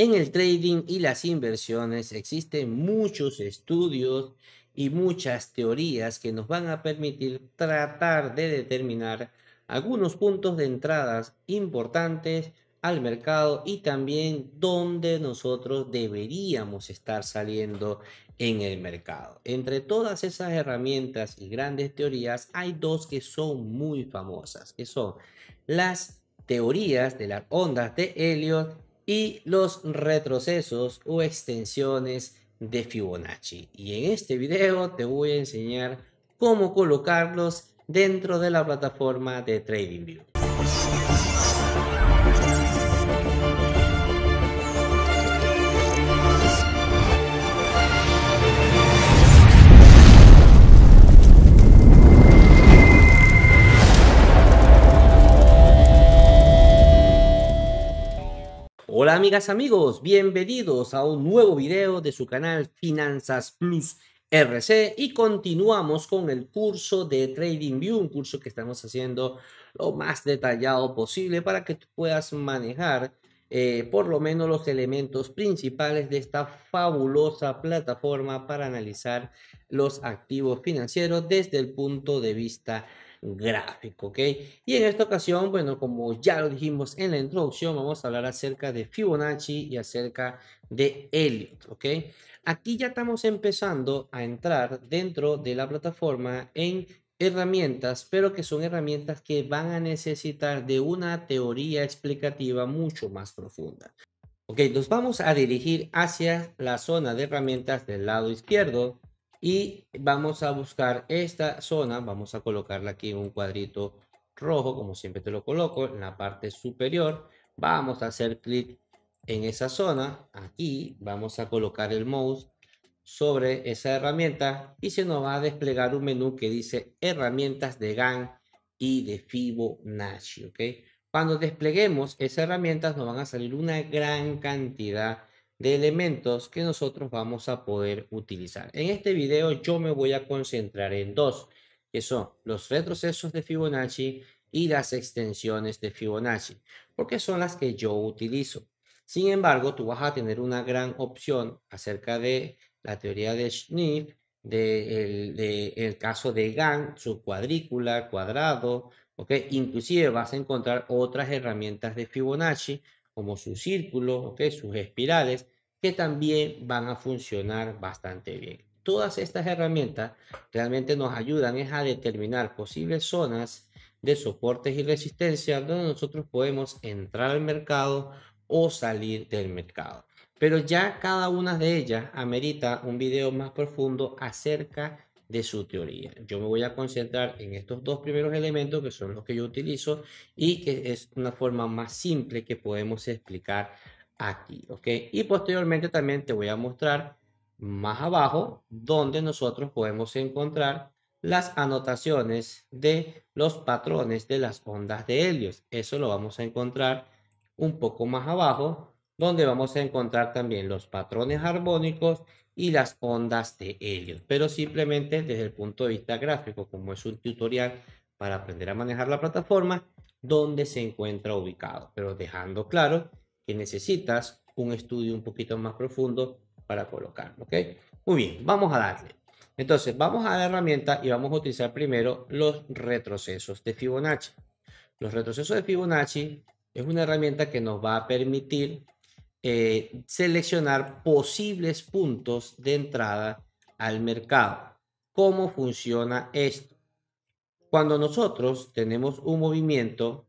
En el trading y las inversiones existen muchos estudios y muchas teorías que nos van a permitir tratar de determinar algunos puntos de entradas importantes al mercado y también dónde nosotros deberíamos estar saliendo en el mercado. Entre todas esas herramientas y grandes teorías hay dos que son muy famosas, que son las teorías de las ondas de Elliot y los retrocesos o extensiones de Fibonacci. Y en este video te voy a enseñar cómo colocarlos dentro de la plataforma de TradingView. Hola amigas, amigos, bienvenidos a un nuevo video de su canal Finanzas Plus RC y continuamos con el curso de TradingView, un curso que estamos haciendo lo más detallado posible para que tú puedas manejar eh, por lo menos los elementos principales de esta fabulosa plataforma para analizar los activos financieros desde el punto de vista gráfico, ¿ok? Y en esta ocasión, bueno, como ya lo dijimos en la introducción, vamos a hablar acerca de Fibonacci y acerca de Elliot, ¿ok? Aquí ya estamos empezando a entrar dentro de la plataforma en herramientas, pero que son herramientas que van a necesitar de una teoría explicativa mucho más profunda. Ok, nos vamos a dirigir hacia la zona de herramientas del lado izquierdo y vamos a buscar esta zona, vamos a colocarla aquí en un cuadrito rojo, como siempre te lo coloco, en la parte superior. Vamos a hacer clic en esa zona, aquí vamos a colocar el mouse sobre esa herramienta y se nos va a desplegar un menú que dice herramientas de GAN y de Fibonacci, ¿ok? Cuando despleguemos esas herramientas nos van a salir una gran cantidad de elementos que nosotros vamos a poder utilizar. En este video yo me voy a concentrar en dos, que son los retrocesos de Fibonacci y las extensiones de Fibonacci, porque son las que yo utilizo. Sin embargo, tú vas a tener una gran opción acerca de la teoría de Schnitt, del de el caso de Gantt. su cuadrícula, cuadrado, ¿ok? Inclusive vas a encontrar otras herramientas de Fibonacci como su círculo, sus espirales, que también van a funcionar bastante bien. Todas estas herramientas realmente nos ayudan a determinar posibles zonas de soportes y resistencia donde nosotros podemos entrar al mercado o salir del mercado. Pero ya cada una de ellas amerita un video más profundo acerca de su teoría. Yo me voy a concentrar en estos dos primeros elementos que son los que yo utilizo y que es una forma más simple que podemos explicar aquí, ¿ok? Y posteriormente también te voy a mostrar más abajo donde nosotros podemos encontrar las anotaciones de los patrones de las ondas de Helios. Eso lo vamos a encontrar un poco más abajo donde vamos a encontrar también los patrones armónicos y las ondas de Elliot, pero simplemente desde el punto de vista gráfico, como es un tutorial para aprender a manejar la plataforma, donde se encuentra ubicado, pero dejando claro que necesitas un estudio un poquito más profundo para colocarlo, ¿ok? Muy bien, vamos a darle. Entonces, vamos a la herramienta y vamos a utilizar primero los retrocesos de Fibonacci. Los retrocesos de Fibonacci es una herramienta que nos va a permitir eh, seleccionar posibles puntos de entrada al mercado. ¿Cómo funciona esto? Cuando nosotros tenemos un movimiento,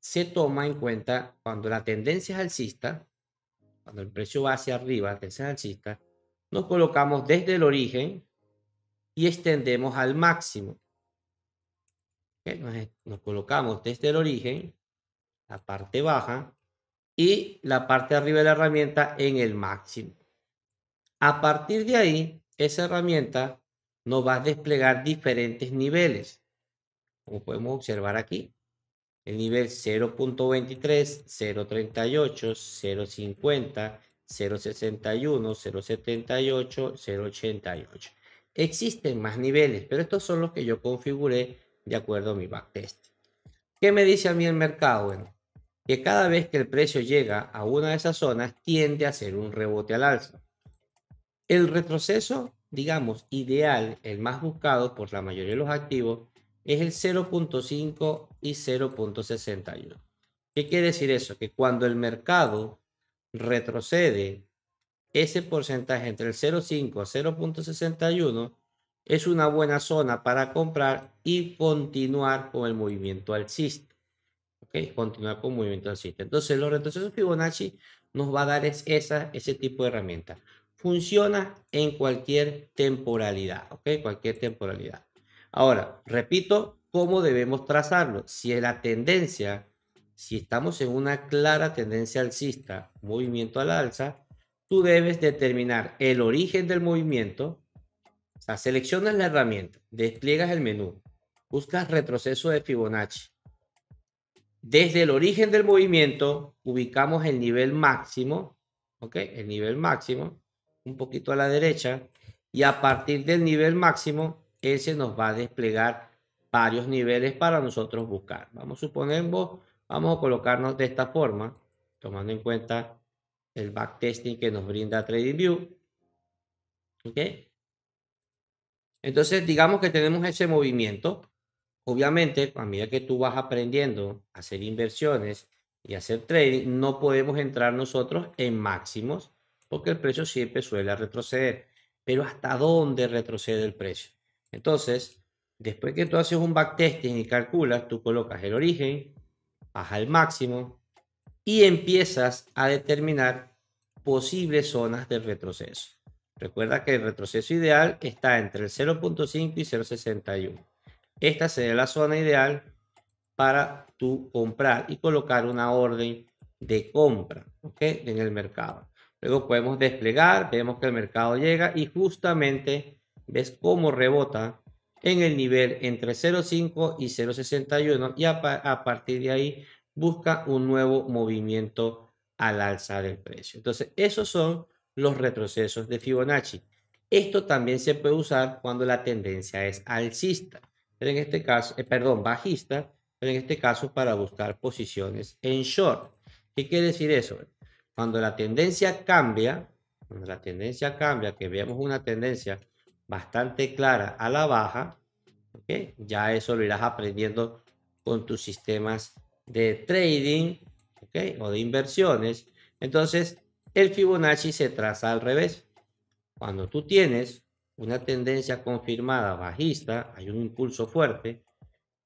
se toma en cuenta cuando la tendencia es alcista, cuando el precio va hacia arriba, la tendencia alcista, nos colocamos desde el origen y extendemos al máximo. nos colocamos desde el origen, la parte baja, y la parte de arriba de la herramienta en el máximo. A partir de ahí, esa herramienta nos va a desplegar diferentes niveles, como podemos observar aquí. El nivel 0.23, 0.38, 0.50, 061, 078, 088. Existen más niveles, pero estos son los que yo configuré de acuerdo a mi backtest. ¿Qué me dice a mí el mercado? Bueno, que cada vez que el precio llega a una de esas zonas tiende a hacer un rebote al alza. El retroceso, digamos, ideal, el más buscado por la mayoría de los activos, es el 0.5 y 0.61. ¿Qué quiere decir eso? Que cuando el mercado retrocede ese porcentaje entre el 0.5 y 0.61 es una buena zona para comprar y continuar con el movimiento alcista. Continuar con movimiento alcista. Entonces, los retrocesos Fibonacci nos va a dar esa, ese tipo de herramienta. Funciona en cualquier temporalidad, ¿ok? Cualquier temporalidad. Ahora, repito, ¿cómo debemos trazarlo? Si es la tendencia, si estamos en una clara tendencia alcista, movimiento al alza, tú debes determinar el origen del movimiento, o sea, seleccionas la herramienta, despliegas el menú, buscas retroceso de Fibonacci, desde el origen del movimiento ubicamos el nivel máximo, ¿ok? El nivel máximo, un poquito a la derecha, y a partir del nivel máximo, ese nos va a desplegar varios niveles para nosotros buscar. Vamos, a suponer, vamos a colocarnos de esta forma, tomando en cuenta el backtesting que nos brinda TradingView. ¿Ok? Entonces, digamos que tenemos ese movimiento Obviamente, a medida que tú vas aprendiendo a hacer inversiones y hacer trading, no podemos entrar nosotros en máximos porque el precio siempre suele retroceder. Pero ¿hasta dónde retrocede el precio? Entonces, después que tú haces un backtesting y calculas, tú colocas el origen, bajas el máximo y empiezas a determinar posibles zonas de retroceso. Recuerda que el retroceso ideal está entre el 0.5 y 0.61. Esta sería la zona ideal para tu comprar y colocar una orden de compra en el mercado. Luego podemos desplegar, vemos que el mercado llega y justamente ves cómo rebota en el nivel entre 0.5 y 0.61 y a, a, partir de ahí busca un nuevo movimiento al alza del precio. Entonces, esos son los retrocesos de Fibonacci. Esto también se puede usar cuando la tendencia es alcista pero en este caso, eh, perdón, bajista, pero en este caso para buscar posiciones en short. ¿Qué quiere decir eso? Cuando la tendencia cambia, cuando la tendencia cambia, que veamos una tendencia bastante clara a la baja, ¿okay? ya eso lo irás aprendiendo con tus sistemas de trading o de inversiones. Entonces, el Fibonacci se traza al revés. Cuando tú tienes una tendencia confirmada bajista, hay un impulso fuerte,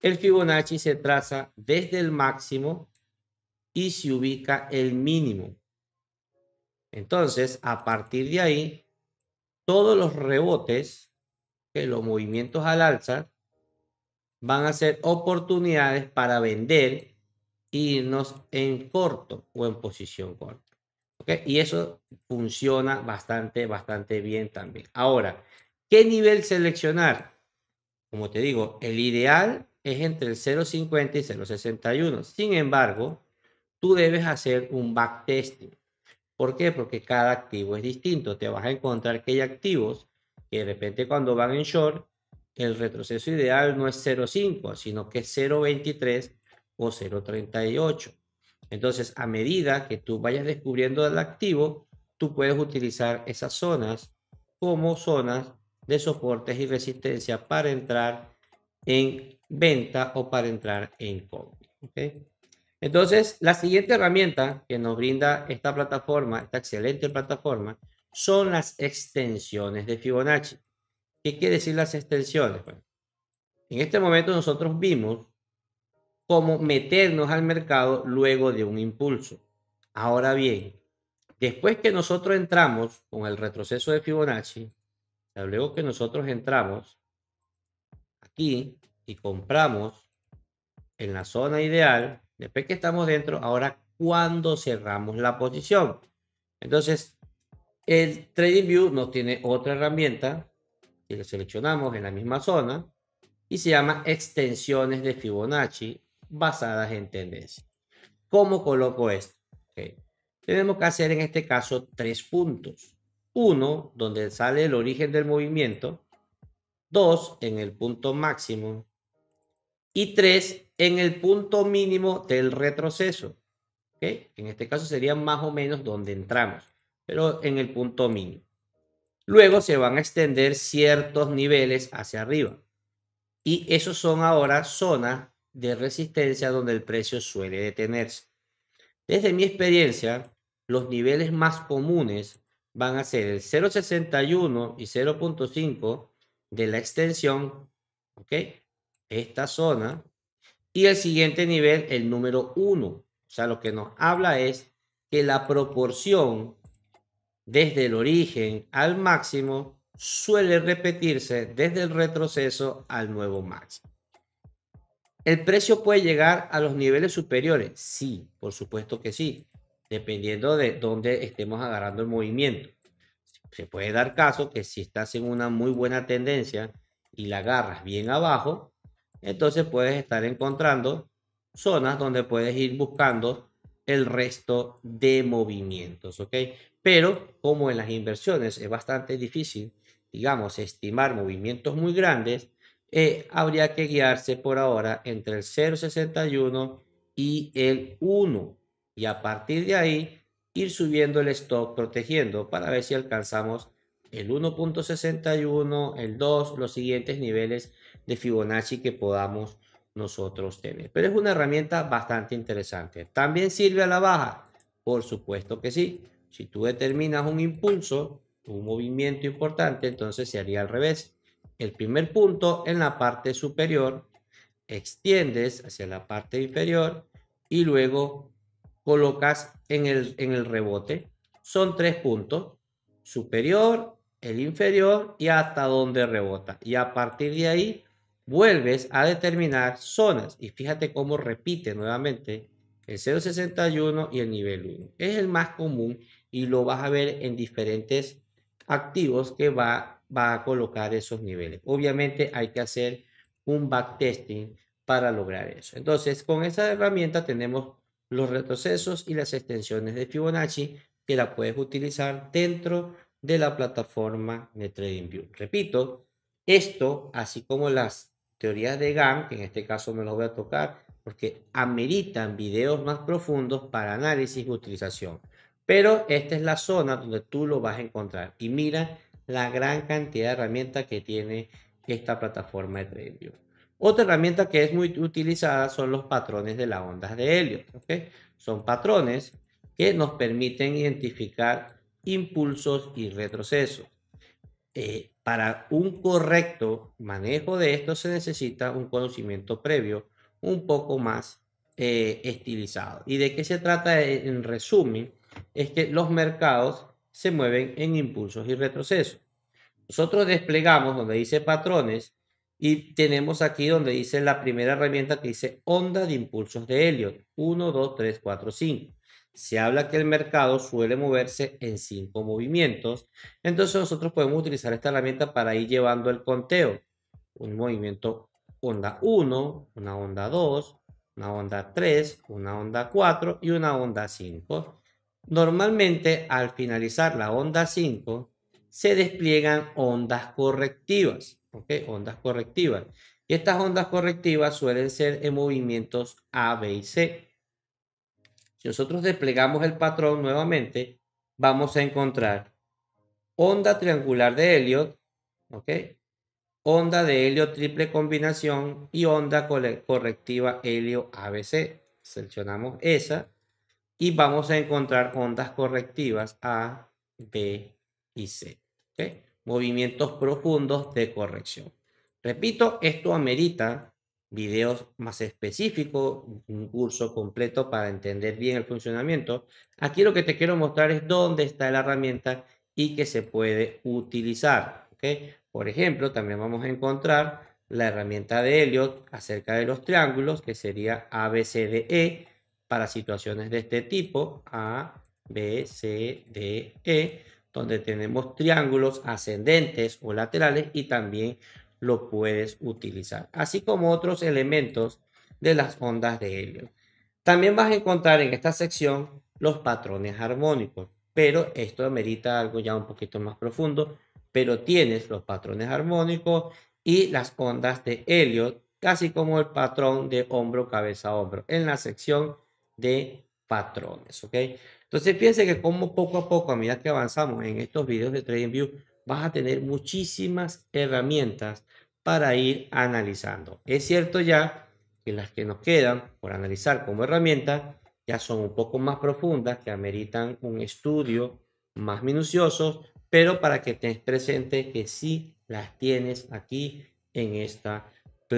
el Fibonacci se traza desde el máximo y se ubica el mínimo. Entonces, a partir de ahí, todos los rebotes, que los movimientos al alza, van a ser oportunidades para vender e irnos en corto o en posición corta. Y eso funciona bastante, bastante bien también. Ahora, ¿qué nivel seleccionar? Como te digo, el ideal es entre el 0.50 y 0.61. Sin embargo, tú debes hacer un backtesting. ¿Por qué? Porque cada activo es distinto. Te vas a encontrar que hay activos que de repente cuando van en short, el retroceso ideal no es 0.5, sino que es 0.23 o 0.38. Entonces, a medida que tú vayas descubriendo el activo, tú puedes utilizar esas zonas como zonas de soportes y resistencia para entrar en venta o para entrar en compra. Entonces, la siguiente herramienta que nos brinda esta plataforma, esta excelente plataforma, son las extensiones de Fibonacci. ¿Qué quiere decir las extensiones? en este momento nosotros vimos como meternos al mercado luego de un impulso. Ahora bien, después que nosotros entramos con el retroceso de Fibonacci, luego que nosotros entramos aquí y compramos en la zona ideal, después que estamos dentro, ahora cuando cerramos la posición. Entonces, el TradingView nos tiene otra herramienta que seleccionamos en la misma zona y se llama extensiones de Fibonacci basadas en tendencia. ¿Cómo coloco esto? Tenemos que hacer en este caso tres puntos. Uno, donde sale el origen del movimiento. Dos, en el punto máximo. Y tres, en el punto mínimo del retroceso. En este caso sería más o menos donde entramos, pero en el punto mínimo. Luego se van a extender ciertos niveles hacia arriba. Y esos son ahora zonas de resistencia donde el precio suele detenerse. Desde mi experiencia, los niveles más comunes van a ser el 0.61 y 0.5 de la extensión, ¿ok? Esta zona. Y el siguiente nivel, el número 1. O sea, lo que nos habla es que la proporción desde el origen al máximo suele repetirse desde el retroceso al nuevo máximo. ¿El precio puede llegar a los niveles superiores? Sí, por supuesto que sí, dependiendo de dónde estemos agarrando el movimiento. Se puede dar caso que si estás en una muy buena tendencia y la agarras bien abajo, entonces puedes estar encontrando zonas donde puedes ir buscando el resto de movimientos, ¿ok? Pero como en las inversiones es bastante difícil, digamos, estimar movimientos muy grandes, eh, habría que guiarse por ahora entre el 0,61 y el 1 y a partir de ahí ir subiendo el stock protegiendo para ver si alcanzamos el 1.61, el 2, los siguientes niveles de Fibonacci que podamos nosotros tener. Pero es una herramienta bastante interesante. ¿También sirve a la baja? Por supuesto que sí. Si tú determinas un impulso, un movimiento importante, entonces se haría al revés el primer punto en la parte superior, extiendes hacia la parte inferior y luego colocas en el, en el rebote. Son tres puntos, superior, el inferior y hasta donde rebota. Y a partir de ahí vuelves a determinar zonas. Y fíjate cómo repite nuevamente el 061 y el nivel 1. Es el más común y lo vas a ver en diferentes activos que va va a colocar esos niveles. Obviamente hay que hacer un backtesting para lograr eso. Entonces, con esa herramienta tenemos los retrocesos y las extensiones de Fibonacci que la puedes utilizar dentro de la plataforma de TradingView. Repito, esto, así como las teorías de GAN, que en este caso no las voy a tocar porque ameritan videos más profundos para análisis y utilización. Pero esta es la zona donde tú lo vas a encontrar. Y mira la gran cantidad de herramientas que tiene esta plataforma de Trello. Otra herramienta que es muy utilizada son los patrones de las ondas de Elliot. Son patrones que nos permiten identificar impulsos y retrocesos. Eh, para un correcto manejo de esto se necesita un conocimiento previo un poco más eh, estilizado. ¿Y de qué se trata en resumen? Es que los mercados se mueven en impulsos y retrocesos. Nosotros desplegamos donde dice patrones y tenemos aquí donde dice la primera herramienta que dice onda de impulsos de Elliot. 1, 2, 3, 4, 5. Se habla que el mercado suele moverse en cinco movimientos. Entonces nosotros podemos utilizar esta herramienta para ir llevando el conteo. Un movimiento onda 1, una onda 2, una onda 3, una onda 4 y una onda 5. Normalmente al finalizar la onda 5 se despliegan ondas correctivas, ¿ok? Ondas correctivas. Y estas ondas correctivas suelen ser en movimientos A, B y C. Si nosotros desplegamos el patrón nuevamente, vamos a encontrar onda triangular de Elliot, ¿ok? Onda de helio triple combinación y onda correctiva helio ABC. Seleccionamos esa y vamos a encontrar ondas correctivas A, B y C. Movimientos profundos de corrección. Repito, esto amerita videos más específicos, un curso completo para entender bien el funcionamiento. Aquí lo que te quiero mostrar es dónde está la herramienta y que se puede utilizar. Por ejemplo, también vamos a encontrar la herramienta de Elliot acerca de los triángulos, que sería ABCDE, para situaciones de este tipo, A, B, C, D, E, donde tenemos triángulos ascendentes o laterales y también lo puedes utilizar, así como otros elementos de las ondas de helio. También vas a encontrar en esta sección los patrones armónicos, pero esto amerita algo ya un poquito más profundo, pero tienes los patrones armónicos y las ondas de helio, casi como el patrón de hombro, cabeza, hombro en la sección de patrones, ¿ok? Entonces fíjense que como poco a poco, a medida que avanzamos en estos videos de TradingView, vas a tener muchísimas herramientas para ir analizando. Es cierto ya que las que nos quedan por analizar como herramientas ya son un poco más profundas, que ameritan un estudio más minucioso, pero para que estés presente que sí las tienes aquí en esta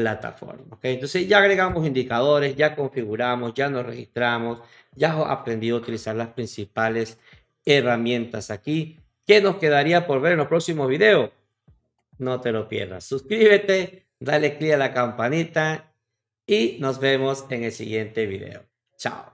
plataforma. Entonces ya agregamos indicadores, ya configuramos, ya nos registramos, ya hemos aprendido a utilizar las principales herramientas aquí. ¿Qué nos quedaría por ver en los próximos videos? No te lo pierdas. Suscríbete, dale clic a la campanita y nos vemos en el siguiente video. Chao.